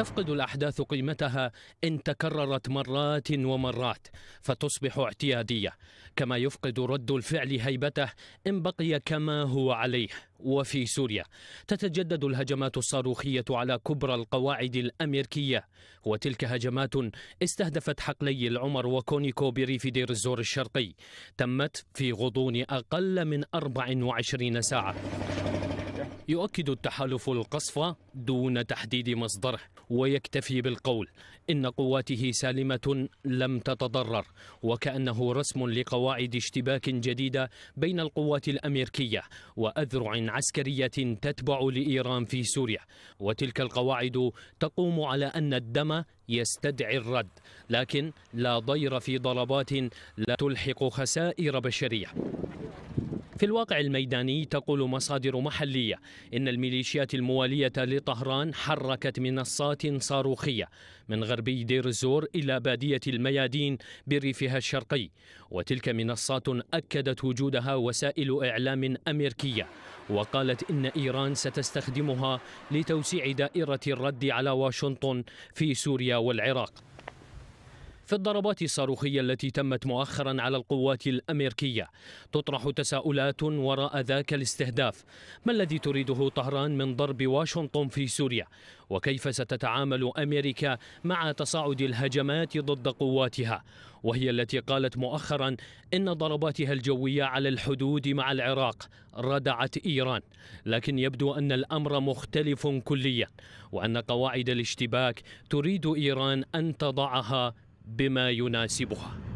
تفقد الأحداث قيمتها إن تكررت مرات ومرات فتصبح اعتيادية كما يفقد رد الفعل هيبته إن بقي كما هو عليه وفي سوريا تتجدد الهجمات الصاروخية على كبرى القواعد الأمريكية وتلك هجمات استهدفت حقلي العمر وكونيكو بريف دير الزور الشرقي تمت في غضون أقل من 24 ساعة يؤكد التحالف القصف دون تحديد مصدره ويكتفي بالقول إن قواته سالمة لم تتضرر وكأنه رسم لقواعد اشتباك جديدة بين القوات الأمريكية وأذرع عسكرية تتبع لإيران في سوريا وتلك القواعد تقوم على أن الدم يستدعي الرد لكن لا ضير في ضربات لا تلحق خسائر بشرية في الواقع الميداني تقول مصادر محلية إن الميليشيات الموالية لطهران حركت منصات صاروخية من غربي دير الزور إلى بادية الميادين بريفها الشرقي وتلك منصات أكدت وجودها وسائل إعلام أمريكية وقالت إن إيران ستستخدمها لتوسيع دائرة الرد على واشنطن في سوريا والعراق في الضربات الصاروخية التي تمت مؤخرا على القوات الأمريكية تطرح تساؤلات وراء ذاك الاستهداف ما الذي تريده طهران من ضرب واشنطن في سوريا وكيف ستتعامل أمريكا مع تصاعد الهجمات ضد قواتها وهي التي قالت مؤخرا إن ضرباتها الجوية على الحدود مع العراق ردعت إيران لكن يبدو أن الأمر مختلف كليا وأن قواعد الاشتباك تريد إيران أن تضعها بما يناسبها